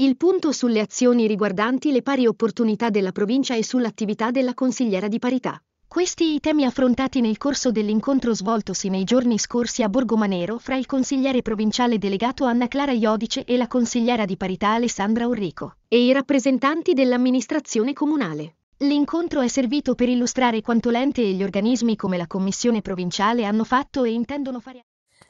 Il punto sulle azioni riguardanti le pari opportunità della provincia e sull'attività della consigliera di parità. Questi i temi affrontati nel corso dell'incontro svoltosi nei giorni scorsi a Borgomanero fra il consigliere provinciale delegato Anna Clara Iodice e la consigliera di parità Alessandra Orrico, e i rappresentanti dell'amministrazione comunale. L'incontro è servito per illustrare quanto l'ente e gli organismi come la Commissione provinciale hanno fatto e intendono fare.